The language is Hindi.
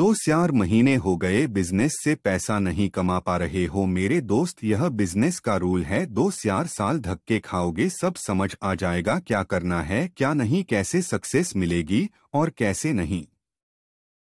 दो चार महीने हो गए बिजनेस से पैसा नहीं कमा पा रहे हो मेरे दोस्त यह बिजनेस का रूल है दो चार साल धक्के खाओगे सब समझ आ जाएगा क्या करना है क्या नहीं कैसे सक्सेस मिलेगी और कैसे नहीं